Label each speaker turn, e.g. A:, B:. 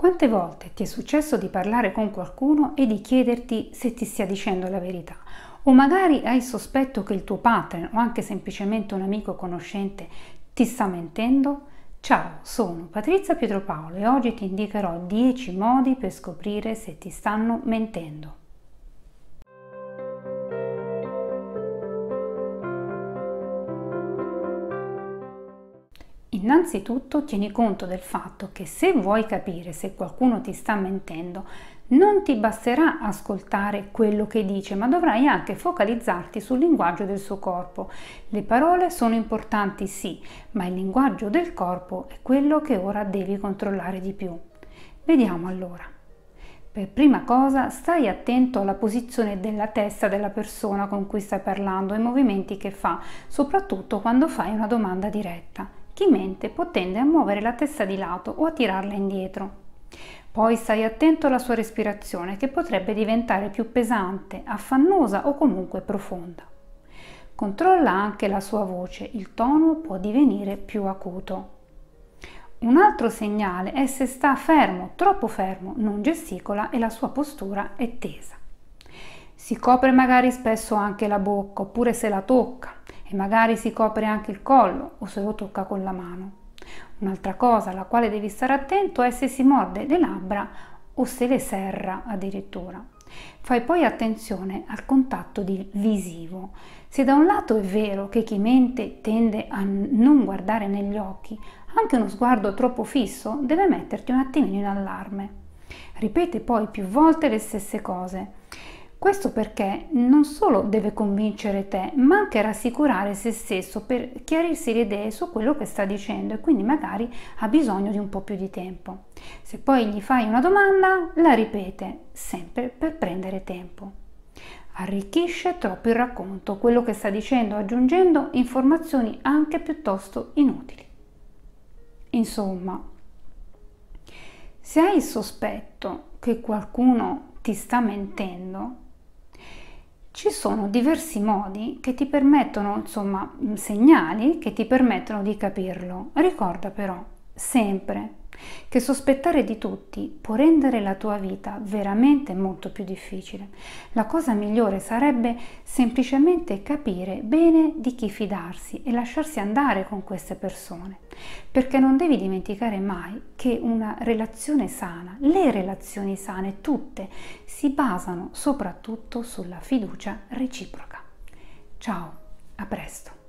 A: Quante volte ti è successo di parlare con qualcuno e di chiederti se ti stia dicendo la verità? O magari hai sospetto che il tuo partner o anche semplicemente un amico conoscente ti sta mentendo? Ciao, sono Patrizia Pietropaolo e oggi ti indicherò 10 modi per scoprire se ti stanno mentendo. Innanzitutto tieni conto del fatto che se vuoi capire se qualcuno ti sta mentendo, non ti basterà ascoltare quello che dice, ma dovrai anche focalizzarti sul linguaggio del suo corpo. Le parole sono importanti sì, ma il linguaggio del corpo è quello che ora devi controllare di più. Vediamo allora. Per prima cosa stai attento alla posizione della testa della persona con cui stai parlando e ai movimenti che fa, soprattutto quando fai una domanda diretta mente può tendere a muovere la testa di lato o a tirarla indietro. Poi stai attento alla sua respirazione che potrebbe diventare più pesante, affannosa o comunque profonda. Controlla anche la sua voce, il tono può divenire più acuto. Un altro segnale è se sta fermo, troppo fermo, non gesticola e la sua postura è tesa. Si copre magari spesso anche la bocca oppure se la tocca e magari si copre anche il collo o se lo tocca con la mano. Un'altra cosa alla quale devi stare attento è se si morde le labbra o se le serra addirittura. Fai poi attenzione al contatto visivo. Se da un lato è vero che chi mente tende a non guardare negli occhi, anche uno sguardo troppo fisso deve metterti un attimino in allarme. Ripete poi più volte le stesse cose. Questo perché non solo deve convincere te, ma anche rassicurare se stesso per chiarirsi le idee su quello che sta dicendo e quindi magari ha bisogno di un po' più di tempo. Se poi gli fai una domanda, la ripete, sempre per prendere tempo. Arricchisce troppo il racconto, quello che sta dicendo, aggiungendo informazioni anche piuttosto inutili. Insomma, se hai il sospetto che qualcuno ti sta mentendo, ci sono diversi modi che ti permettono, insomma, segnali che ti permettono di capirlo. Ricorda però sempre che sospettare di tutti può rendere la tua vita veramente molto più difficile. La cosa migliore sarebbe semplicemente capire bene di chi fidarsi e lasciarsi andare con queste persone, perché non devi dimenticare mai che una relazione sana, le relazioni sane tutte, si basano soprattutto sulla fiducia reciproca. Ciao, a presto!